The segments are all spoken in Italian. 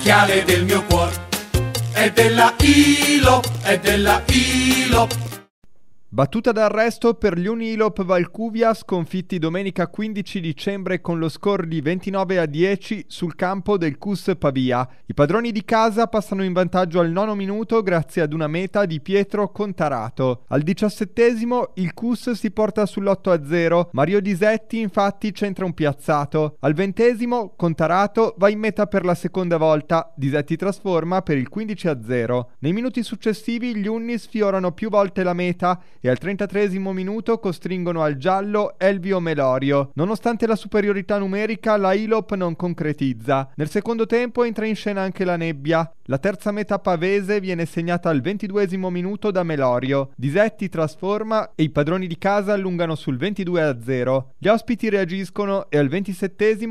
chiave del mio cuore. È della Ilo, è della Ilo, Battuta d'arresto per gli Unilop Valcuvia sconfitti domenica 15 dicembre con lo score di 29 a 10 sul campo del Cus Pavia. I padroni di casa passano in vantaggio al nono minuto grazie ad una meta di Pietro Contarato. Al diciassettesimo il Cus si porta sull'8 a 0, Mario Disetti infatti centra un piazzato. Al ventesimo Contarato va in meta per la seconda volta, Disetti trasforma per il 15 a 0. Nei minuti successivi gli Unni sfiorano più volte la meta e al 33 minuto costringono al giallo Elvio Melorio. Nonostante la superiorità numerica, la Ilop non concretizza. Nel secondo tempo entra in scena anche la nebbia. La terza meta pavese viene segnata al 22 minuto da Melorio. Disetti trasforma e i padroni di casa allungano sul 22 a 0. Gli ospiti reagiscono e al 27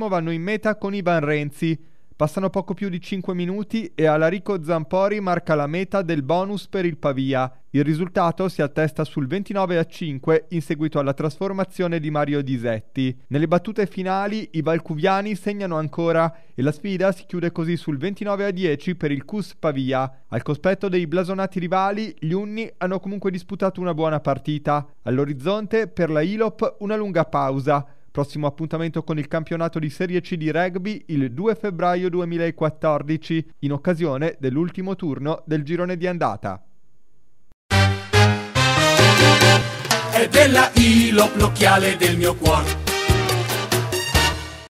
vanno in meta con Ivan Renzi. Passano poco più di 5 minuti e Alarico Zampori marca la meta del bonus per il Pavia. Il risultato si attesta sul 29 a 5 in seguito alla trasformazione di Mario Disetti. Nelle battute finali i valcuviani segnano ancora e la sfida si chiude così sul 29 a 10 per il Cus Pavia. Al cospetto dei blasonati rivali, gli Unni hanno comunque disputato una buona partita. All'orizzonte per la Ilop una lunga pausa Prossimo appuntamento con il campionato di Serie C di rugby il 2 febbraio 2014, in occasione dell'ultimo turno del girone di andata. È della ILO l'occhiale del mio cuore